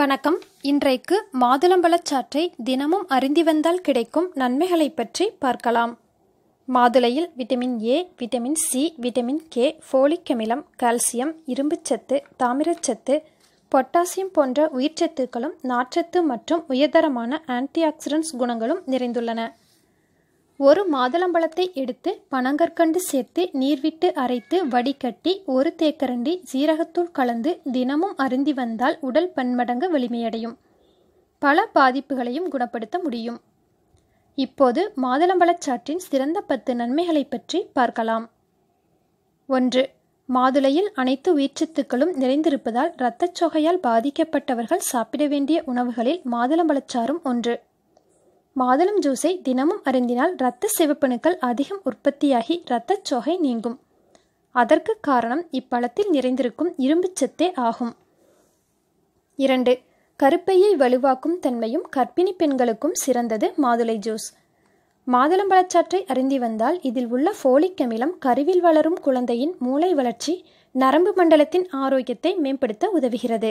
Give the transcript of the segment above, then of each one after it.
வணக்கம் இன்றைக்கு மாதுளம்பழச்சாற்றை தினமும் அருந்தி வந்தால் கிடைக்கும் நன்மைகளை பற்றி பார்க்கலாம் மாதுளையில் vitamin A vitamin C vitamin K folic அமிலம் கால்சியம் இரும்புச்சத்து தாமிரச்சத்து பொட்டாசியம் போன்ற உயிர்ச்சத்துக்களும் நார்ச்சத்து மற்றும் உயர்தரமான ஆன்டி ஆக்சிடென்ட்ஸ் குணங்களும் நிறைந்துள்ளன ஒரு மாதுளம்பழத்தை எடுத்து பனங்கற்கண்டு சேர்த்து நீர்விட்டு அரைத்து வடிகட்டி ஒரு தேக்கரண்டி ஜீரகத்தூள் கலந்து தினமும் அருந்தி வந்தால் உடல் பன்மடங்கு வலிமையடையும் பல பாதிப்புகளையும் குணப்படுத்த முடியும் இப்போது மாதுளம்பழச்சாற்றின் சிறந்த பத்து நன்மைகளை பற்றி பார்க்கலாம் ஒன்று மாதுளையில் அனைத்து உயிர்ச்சத்துக்களும் நிறைந்திருப்பதால் இரத்தச்சோகையால் பாதிக்கப்பட்டவர்கள் சாப்பிட வேண்டிய உணவுகளில் மாதுளம்பழச்சாரும் ஒன்று மாதுளம் ஜூஸை தினமும் அருந்தினால் இரத்த சிவப்பணுக்கள் அதிகம் உற்பத்தியாகி இரத்தச்சோகை நீங்கும் அதற்கு காரணம் இப்பழத்தில் நிறைந்திருக்கும் இரும்புச்சத்தே ஆகும் இரண்டு கருப்பையை வலுவாக்கும் தன்மையும் கர்ப்பிணி பெண்களுக்கும் சிறந்தது மாதுளை ஜூஸ் மாதுளம் பழச்சாற்றை அருந்தி வந்தால் இதில் உள்ள ஃபோலிக் அமிலம் கருவில் வளரும் குழந்தையின் மூளை வளர்ச்சி நரம்பு மண்டலத்தின் ஆரோக்கியத்தை மேம்படுத்த உதவுகிறது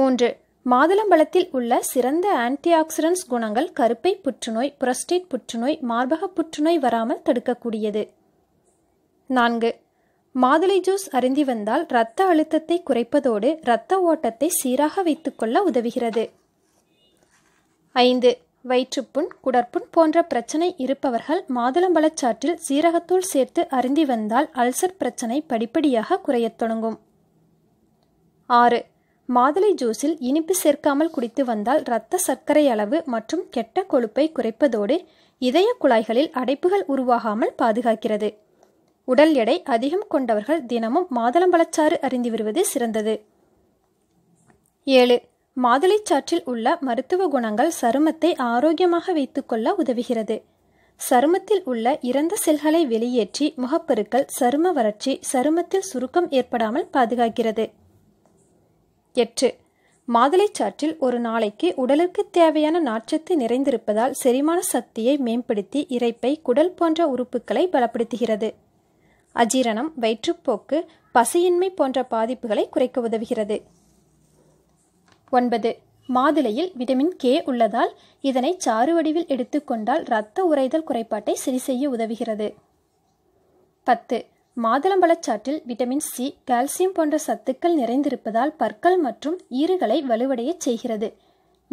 மூன்று மாதுளம்பழத்தில் உள்ள சிறந்த ஆன்டிஆக்சிடென்ட்ஸ் குணங்கள் கருப்பை புற்றுநோய் புரஸ்டேட் புற்றுநோய் மார்பக புற்றுநோய் வராமல் தடுக்கக்கூடியது நான்கு மாதுளை ஜூஸ் அருந்தி வந்தால் இரத்த அழுத்தத்தை குறைப்பதோடு இரத்த ஓட்டத்தை சீராக வைத்துக்கொள்ள உதவுகிறது ஐந்து வயிற்றுப்புண் குடற்புண் போன்ற பிரச்சனை இருப்பவர்கள் மாதுளம்பழச்சாற்றில் சீரகத்தூள் சேர்த்து அருந்தி வந்தால் அல்சர் பிரச்சனை படிப்படியாக குறையத் தொடங்கும் ஆறு மாதுளை ஜூஸில் இனிப்பு சேர்க்காமல் குடித்து வந்தால் இரத்த சர்க்கரை அளவு மற்றும் கெட்ட கொழுப்பை குறைப்பதோடு இதய குழாய்களில் அடைப்புகள் உருவாகாமல் பாதுகாக்கிறது உடல் எடை அதிகம் கொண்டவர்கள் தினமும் மாதளம்பழச்சாறு அறிந்து வருவது சிறந்தது ஏழு மாதுளைச்சாற்றில் உள்ள மருத்துவ குணங்கள் சருமத்தை ஆரோக்கியமாக வைத்துக்கொள்ள உதவுகிறது சருமத்தில் உள்ள இறந்த செல்களை வெளியேற்றி முகப்பெருக்கள் சரும வறட்சி சருமத்தில் சுருக்கம் ஏற்படாமல் பாதுகாக்கிறது எட்டு சாற்றில் ஒரு நாளைக்கு உடலுக்கு தேவையான நாற்றத்து நிறைந்திருப்பதால் செரிமான சக்தியை மேம்படுத்தி இறைப்பை குடல் போன்ற உறுப்புகளை பலப்படுத்துகிறது அஜீரணம் வயிற்றுப்போக்கு பசியின்மை போன்ற பாதிப்புகளை குறைக்க உதவுகிறது ஒன்பது மாதுளையில் விட்டமின் கே உள்ளதால் இதனை சாறு வடிவில் எடுத்துக்கொண்டால் இரத்த உறைதல் குறைபாட்டை சரி செய்ய உதவுகிறது பத்து மாதுளம்பழச்சாற்றில் விட்டமின் சி கால்சியம் போன்ற சத்துக்கள் நிறைந்திருப்பதால் பற்கள் மற்றும் ஈறுகளை வலுவடையச் செய்கிறது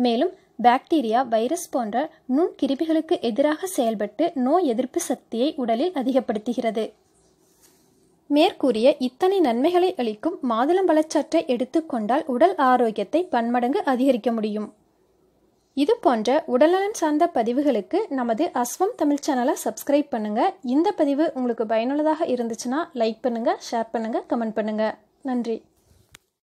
மேலும் பாக்டீரியா வைரஸ் போன்ற நுண் கிருமிகளுக்கு எதிராக செயல்பட்டு நோய் எதிர்ப்பு சக்தியை உடலில் அதிகப்படுத்துகிறது மேற்கூறிய இத்தனை நன்மைகளை அளிக்கும் மாதுளம்பழச்சாற்றை எடுத்துக்கொண்டால் உடல் ஆரோக்கியத்தை பன்மடங்கு அதிகரிக்க முடியும் இது போன்ற உடல்நலன் சார்ந்த பதிவுகளுக்கு நமது அஸ்வம் தமிழ் சேனலை சப்ஸ்கிரைப் பண்ணுங்கள் இந்த பதிவு உங்களுக்கு பயனுள்ளதாக இருந்துச்சுன்னா லைக் பண்ணுங்கள் ஷேர் பண்ணுங்கள் கமெண்ட் பண்ணுங்கள் நன்றி